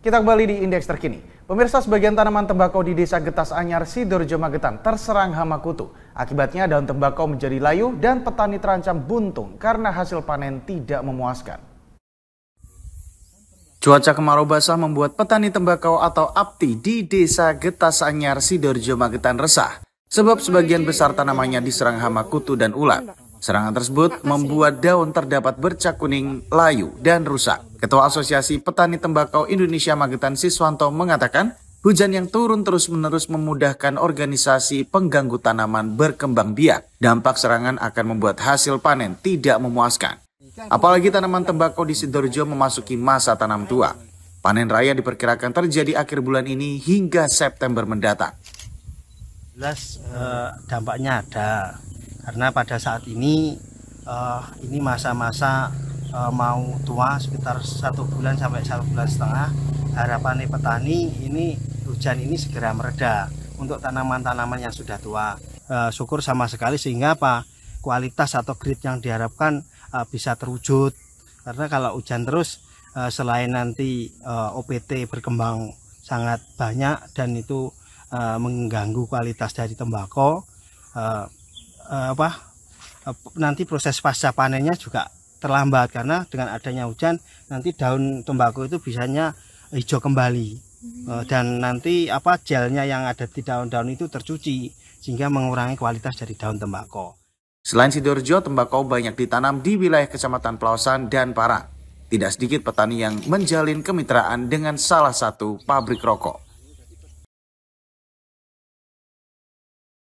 Kita kembali di indeks terkini. Pemirsa sebagian tanaman tembakau di Desa Getas Anyar, Sidorejo Magetan terserang hama kutu. Akibatnya daun tembakau menjadi layu dan petani terancam buntung karena hasil panen tidak memuaskan. Cuaca kemarau basah membuat petani tembakau atau APTI di Desa Getas Anyar, Sidorejo Magetan resah. Sebab sebagian besar tanamannya diserang hama kutu dan ulat. Serangan tersebut membuat daun terdapat bercak kuning, layu, dan rusak. Ketua Asosiasi Petani Tembakau Indonesia Magetan Siswanto mengatakan, hujan yang turun terus-menerus memudahkan organisasi pengganggu tanaman berkembang biak. Dampak serangan akan membuat hasil panen tidak memuaskan. Apalagi tanaman tembakau di Sidoarjo memasuki masa tanam tua. Panen raya diperkirakan terjadi akhir bulan ini hingga September mendatang. Jelas eh, dampaknya ada karena pada saat ini uh, ini masa-masa uh, mau tua sekitar satu bulan sampai satu bulan setengah harapannya petani ini hujan ini segera mereda untuk tanaman-tanaman yang sudah tua uh, syukur sama sekali sehingga apa kualitas atau grade yang diharapkan uh, bisa terwujud karena kalau hujan terus uh, selain nanti uh, OPT berkembang sangat banyak dan itu uh, mengganggu kualitas dari tembakau uh, Eh, apa eh, nanti proses pasca panennya juga terlambat karena dengan adanya hujan nanti daun tembakau itu bisanya hijau kembali hmm. eh, dan nanti apa gelnya yang ada di daun-daun itu tercuci sehingga mengurangi kualitas dari daun tembakau. Selain Sidoarjo, tembakau banyak ditanam di wilayah Kecamatan Pelawasan dan Parang. Tidak sedikit petani yang menjalin kemitraan dengan salah satu pabrik rokok.